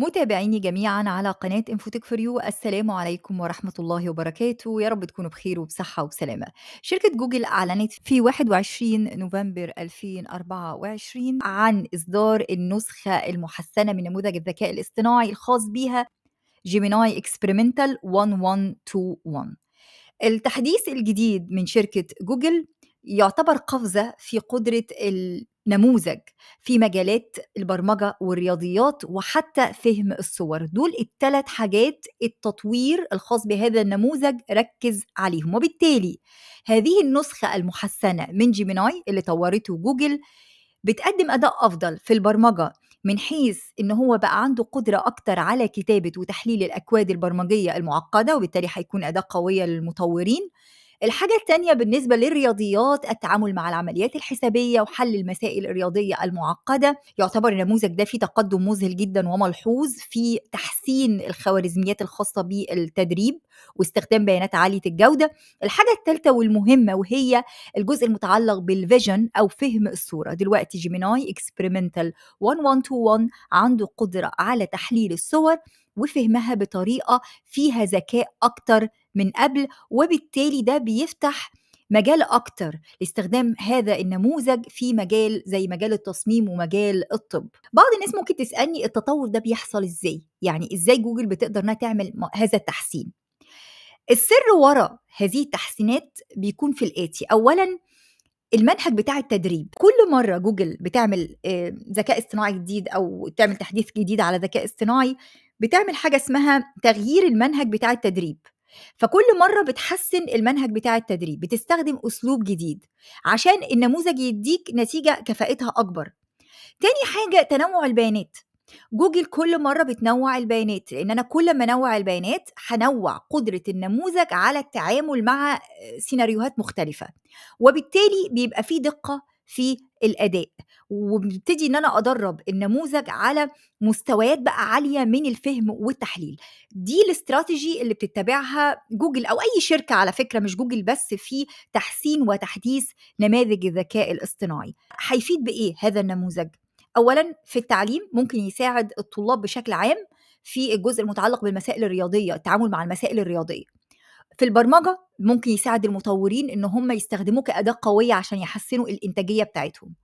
متابعيني جميعا على قناة انفوتك فور يو السلام عليكم ورحمة الله وبركاته يا رب تكونوا بخير وبصحة وبسلامة شركة جوجل أعلنت في 21 نوفمبر 2024 عن إصدار النسخة المحسنة من نموذج الذكاء الاصطناعي الخاص بها جيميناي اكسبيرمنتال 1121 التحديث الجديد من شركة جوجل يعتبر قفزة في قدرة نموذج في مجالات البرمجه والرياضيات وحتى فهم الصور دول الثلاث حاجات التطوير الخاص بهذا النموذج ركز عليهم وبالتالي هذه النسخه المحسنه من جيميناي اللي طورته جوجل بتقدم اداء افضل في البرمجه من حيث ان هو بقى عنده قدره اكتر على كتابه وتحليل الاكواد البرمجيه المعقده وبالتالي هيكون اداه قويه للمطورين الحاجة التانية بالنسبة للرياضيات التعامل مع العمليات الحسابية وحل المسائل الرياضية المعقدة يعتبر النموذج ده فيه تقدم مذهل جدا وملحوظ في تحسين الخوارزميات الخاصة بالتدريب واستخدام بيانات عالية الجودة الحاجة الثالثة والمهمة وهي الجزء المتعلق بالفيجن أو فهم الصورة دلوقتي جيميناي اكسبيرمنتال 1121 عنده قدرة على تحليل الصور وفهمها بطريقه فيها ذكاء اكتر من قبل وبالتالي ده بيفتح مجال اكتر لاستخدام هذا النموذج في مجال زي مجال التصميم ومجال الطب بعض الناس ممكن تسالني التطور ده بيحصل ازاي يعني ازاي جوجل بتقدر انها تعمل هذا التحسين السر ورا هذه التحسينات بيكون في الاتي اولا المنهج بتاع التدريب كل مره جوجل بتعمل آه، ذكاء اصطناعي جديد او تعمل تحديث جديد على ذكاء اصطناعي بتعمل حاجه اسمها تغيير المنهج بتاع التدريب فكل مره بتحسن المنهج بتاع التدريب بتستخدم اسلوب جديد عشان النموذج يديك نتيجه كفائتها اكبر تاني حاجه تنوع البيانات جوجل كل مره بتنوع البيانات لان انا كل ما انوع البيانات هنوع قدره النموذج على التعامل مع سيناريوهات مختلفه وبالتالي بيبقى فيه دقه في الاداء وبتدي ان انا ادرب النموذج على مستويات بقى عاليه من الفهم والتحليل دي الاستراتيجي اللي بتتبعها جوجل او اي شركه على فكره مش جوجل بس في تحسين وتحديث نماذج الذكاء الاصطناعي هيفيد بايه هذا النموذج اولا في التعليم ممكن يساعد الطلاب بشكل عام في الجزء المتعلق بالمسائل الرياضيه التعامل مع المسائل الرياضيه في البرمجه ممكن يساعد المطورين ان هم يستخدموه كاداه قويه عشان يحسنوا الانتاجيه بتاعتهم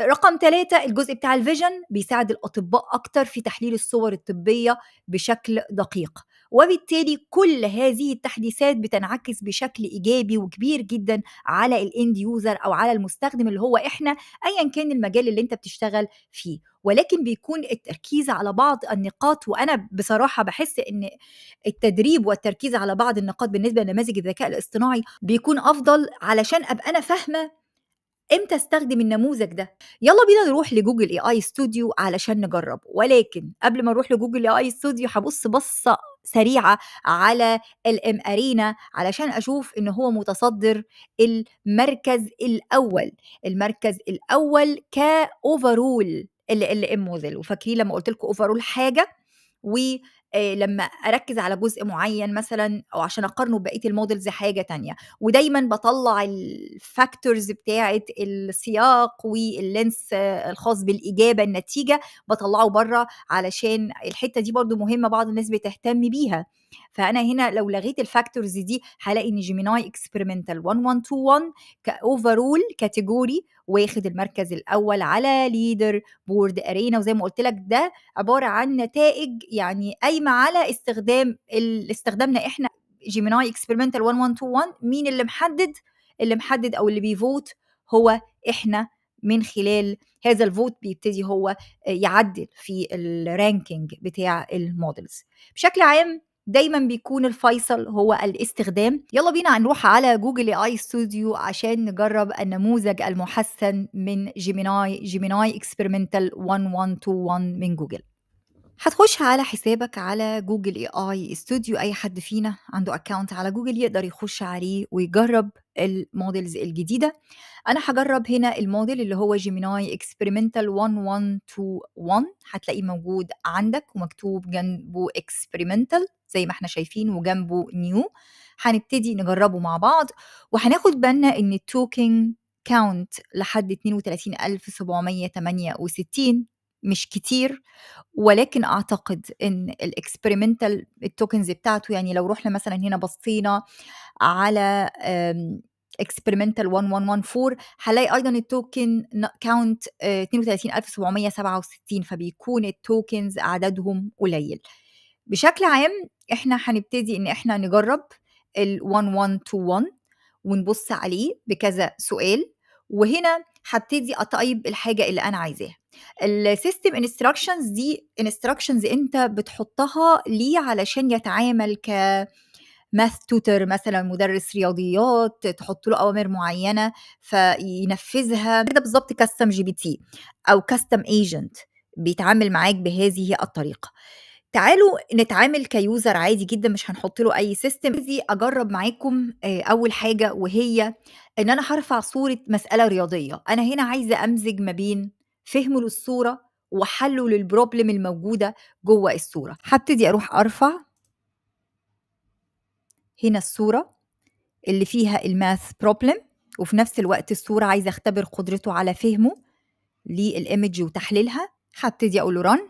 رقم ثلاثة الجزء بتاع الفيجن بيساعد الأطباء أكتر في تحليل الصور الطبية بشكل دقيق وبالتالي كل هذه التحديثات بتنعكس بشكل ايجابي وكبير جدا على الاند يوزر او على المستخدم اللي هو احنا ايا كان المجال اللي انت بتشتغل فيه ولكن بيكون التركيز على بعض النقاط وانا بصراحه بحس ان التدريب والتركيز على بعض النقاط بالنسبه لنماذج الذكاء الاصطناعي بيكون افضل علشان ابقى انا فاهمه امتى استخدم النموذج ده يلا بينا نروح لجوجل اي اي ستوديو علشان نجرب ولكن قبل ما نروح لجوجل اي اي ستوديو هبص بصه سريعه على الام ارينا علشان اشوف ان هو متصدر المركز الاول المركز الاول كاوفرول الام موديل وفاكرين لما قلت لكم اوفرول حاجه و لما اركز على جزء معين مثلا او عشان اقارنه ببقيه المودلز حاجه تانية ودايما بطلع الفاكتورز بتاعه السياق واللينس الخاص بالاجابه النتيجه بطلعه بره علشان الحته دي برضو مهمه بعض الناس بتهتم بيها فانا هنا لو لغيت الفاكتورز دي هلاقي ان جيميناي اكسبيرمنتال 1121 كاوفرول كاتيجوري واخد المركز الاول على ليدر بورد ارينا وزي ما قلت لك ده عباره عن نتائج يعني اي قايمه على استخدام استخدامنا احنا جيميناي اكسبيرمنتال 1121 مين اللي محدد اللي محدد او اللي بيفوت هو احنا من خلال هذا الفوت بيبتدي هو يعدل في الرانكينج بتاع المودلز بشكل عام دايما بيكون الفيصل هو الاستخدام يلا بينا نروح على جوجل اي ستوديو عشان نجرب النموذج المحسن من جيميناي جيميناي اكسبيرمنتال 1121 من جوجل هتخش على حسابك على جوجل اي اي استوديو اي حد فينا عنده اكونت على جوجل يقدر يخش عليه ويجرب المودلز الجديده انا هجرب هنا الموديل اللي هو جيميناي اكسبيرمنتال 1121 هتلاقيه موجود عندك ومكتوب جنبه اكسبيرمنتال زي ما احنا شايفين وجنبه نيو هنبتدي نجربه مع بعض وهناخد بالنا ان التوكن كاونت لحد 32768 مش كتير ولكن اعتقد ان الاكسبيرمنتال التوكنز بتاعته يعني لو رحنا مثلا هنا بصينا على اكسبيرمنتال 1114 هلاقي ايضا التوكن كاونت 32767 فبيكون التوكنز عددهم قليل بشكل عام احنا هنبتدي ان احنا نجرب ال 1121 ونبص عليه بكذا سؤال وهنا هبتدي اطيب الحاجه اللي انا عايزاها السيستم انستراكشنز دي انستراكشنز انت بتحطها ليه علشان يتعامل ك ماث توتر مثلا مدرس رياضيات تحط له اوامر معينه فينفذها ده بالظبط كاستم جي بي تي او كاستم ايجنت بيتعامل معاك بهذه الطريقه تعالوا نتعامل كيوزر عادي جدا مش هنحط له اي سيستم عايزي اجرب معاكم آه، اول حاجه وهي ان انا هرفع صوره مساله رياضيه انا هنا عايزه امزج ما بين فهمه للصوره وحله للبروبلم الموجوده جوه الصوره هبتدي اروح ارفع هنا الصوره اللي فيها الماث بروبلم وفي نفس الوقت الصوره عايزه اختبر قدرته على فهمه للايمج وتحليلها هبتدي اقول له رن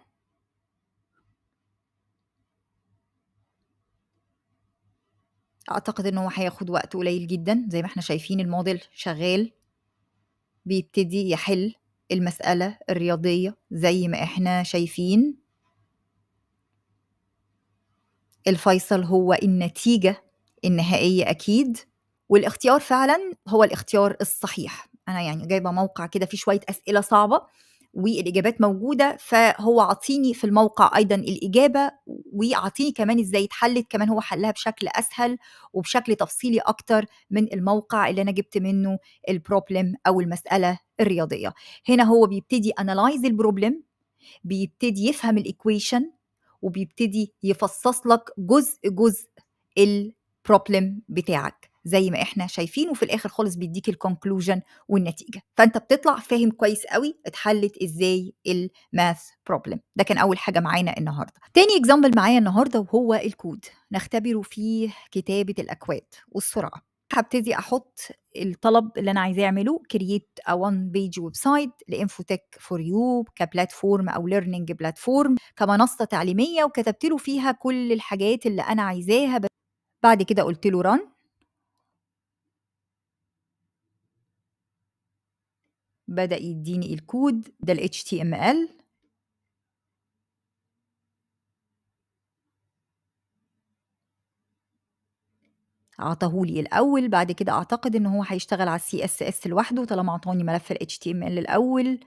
أعتقد إن هو هياخد وقت قليل جدًا، زي ما إحنا شايفين الموديل شغال، بيبتدي يحل المسألة الرياضية زي ما إحنا شايفين. الفيصل هو النتيجة النهائية أكيد، والاختيار فعلًا هو الاختيار الصحيح. أنا يعني جايبة موقع كده فيه شوية أسئلة صعبة والاجابات موجوده فهو عطيني في الموقع ايضا الاجابه وعطيني كمان ازاي اتحلت كمان هو حلها بشكل اسهل وبشكل تفصيلي اكتر من الموقع اللي انا جبت منه البروبلم او المساله الرياضيه هنا هو بيبتدي انالايز البروبلم بيبتدي يفهم الايكويشن وبيبتدي يفصص لك جزء جزء البروبلم بتاعك زي ما احنا شايفين وفي الاخر خالص بيديك الكونكلوجن والنتيجه فانت بتطلع فاهم كويس قوي اتحلت ازاي الماث بروبلم ده كان اول حاجه معانا النهارده تاني اكزامبل معايا النهارده وهو الكود نختبره في كتابه الاكواد والسرعه هبتدي احط الطلب اللي انا عايزاه اعمله كرييت ا وان بيج ويب سايت لانفوتك فور يو كبلاتفورم او ليرنينج بلاتفورم كمنصه تعليميه وكتبت له فيها كل الحاجات اللي انا عايزاها بعد كده قلت له ران بدأ يديني الكود ده ال HTML عطاهولي الأول بعد كده أعتقد إن هو هيشتغل على السي اس اس لوحده طالما عطاني ملف ال HTML الأول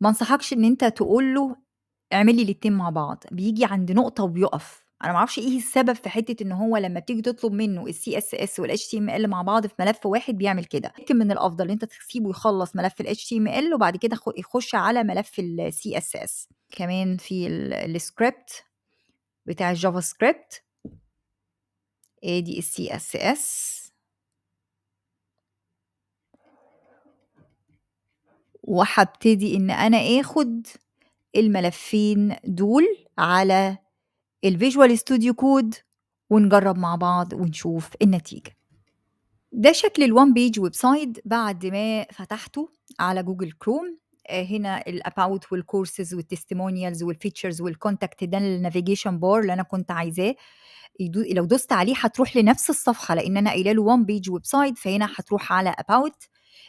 ما انصحكش إن أنت تقول له اعمل لي الاتنين مع بعض بيجي عند نقطة وبيقف انا ما اعرفش ايه السبب في حته ان هو لما بتيجي تطلب منه السي اس اس والاتش تي ام ال مع بعض في ملف واحد بيعمل كده يمكن من الافضل ان انت تسيبه يخلص ملف الاتش تي ام ال وبعد كده يخش على ملف السي اس اس كمان في السكريبت بتاع الجافا سكريبت ادي السي اس اس وهبتدي ان انا اخد الملفين دول على الفيجوال ستوديو كود ونجرب مع بعض ونشوف النتيجة ده شكل الوان بيج ويب سايت بعد ما فتحته على جوجل كروم آه، هنا الاباوت والكورسز والتستيمونيالز والفيتشرز والكونتاكت ده النافيجيشن بار اللي انا كنت عايزاه لو دوست عليه هتروح لنفس الصفحه لان انا قايله له وان بيج ويب سايت فهنا هتروح على اباوت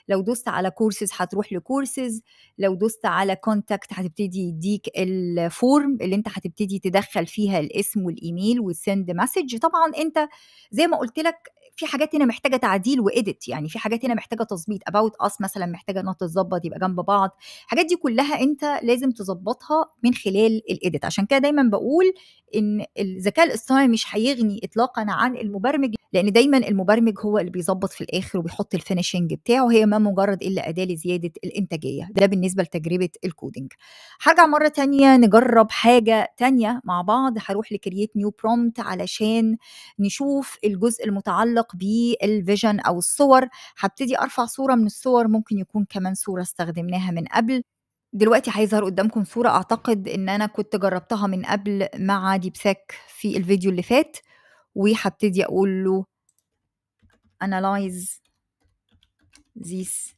لو دوست على كورسز هتروح لكورسز لو دوست على كونتاكت هتبتدي يديك الفورم اللي انت هتبتدي تدخل فيها الاسم والايميل والسند مسج طبعا انت زي ما قلت لك في حاجات هنا محتاجه تعديل واديت يعني في حاجات هنا محتاجه تظبيط اباوت اس مثلا محتاجه انها تتظبط يبقى جنب بعض الحاجات دي كلها انت لازم تظبطها من خلال الاديت عشان كده دايما بقول ان الذكاء الاصطناعي مش هيغني اطلاقا عن المبرمج لان دايما المبرمج هو اللي بيظبط في الاخر وبيحط الفينشنج بتاعه هي ما مجرد إلا أداة لزيادة الإنتاجية ده بالنسبة لتجربة الكودينج هرجع مرة تانية نجرب حاجة تانية مع بعض هروح لكرييت نيو برومت علشان نشوف الجزء المتعلق بالفيجن أو الصور هبتدي أرفع صورة من الصور ممكن يكون كمان صورة استخدمناها من قبل دلوقتي هيظهر قدامكم صورة أعتقد إن أنا كنت جربتها من قبل مع ساك في الفيديو اللي فات وهبتدي أقول له analyze this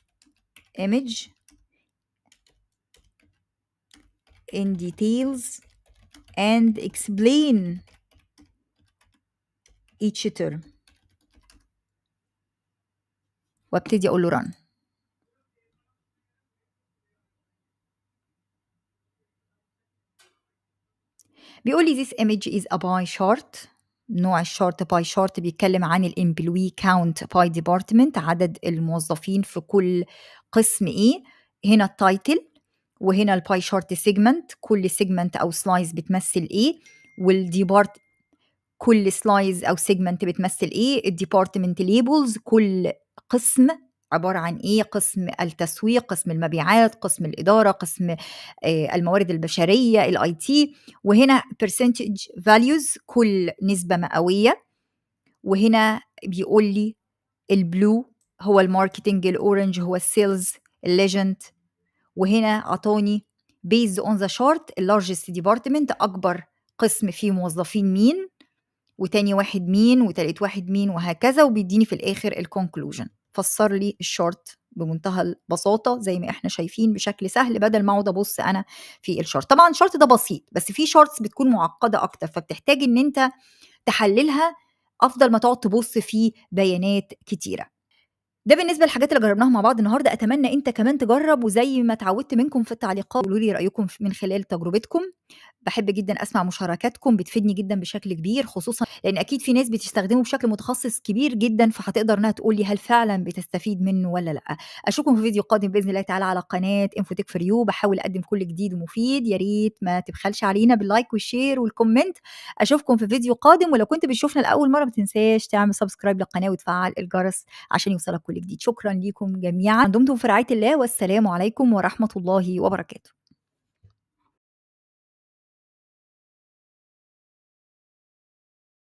image in details and explain each term وابتدي اقول له run بيقول لي this image is a pie chart نوع الشارت باي شارت بيتكلم عن الامبلوي كاونت باي ديبارتمنت عدد الموظفين في كل قسم ايه هنا التايتل وهنا الباي شارت سيجمنت كل سيجمنت او سلايز بتمثل ايه e. والديبارت كل سلايز او سيجمنت بتمثل ايه الديبارتمنت ليبلز كل قسم عباره عن ايه قسم التسويق قسم المبيعات قسم الاداره قسم آه، الموارد البشريه الـ IT وهنا percentage values كل نسبه مئويه وهنا بيقول لي البلو هو الماركتينج الاورنج هو السيلز الليجند وهنا عطاني بيز اون ذا شارت اللارجست ديبارتمنت اكبر قسم فيه موظفين مين وتاني واحد مين وتالت واحد مين وهكذا وبيديني في الاخر الكونكلوجن فسر لي الشورت بمنتهى البساطه زي ما احنا شايفين بشكل سهل بدل ما اقعد ابص انا في الشورت طبعا الشورت ده بسيط بس في شورتس بتكون معقده اكتر فبتحتاج ان انت تحللها افضل ما تقعد تبص في بيانات كتيره ده بالنسبه للحاجات اللي جربناها مع بعض النهارده اتمنى انت كمان تجرب وزي ما اتعودت منكم في التعليقات قولوا لي رايكم من خلال تجربتكم بحب جدا اسمع مشاركاتكم بتفيدني جدا بشكل كبير خصوصا لان اكيد في ناس بتستخدمه بشكل متخصص كبير جدا فهتقدر انها تقول لي هل فعلا بتستفيد منه ولا لا اشوفكم في فيديو قادم باذن الله تعالى على قناه انفوتك فور يو بحاول اقدم كل جديد ومفيد يا ريت ما تبخلش علينا باللايك والشير والكومنت اشوفكم في فيديو قادم ولو كنت بتشوفنا لاول مره ما تنساش تعمل سبسكرايب للقناه وتفعل الجرس عشان يوصلك كل جديد شكرا لكم جميعا دمتم في رعايه الله والسلام عليكم ورحمه الله وبركاته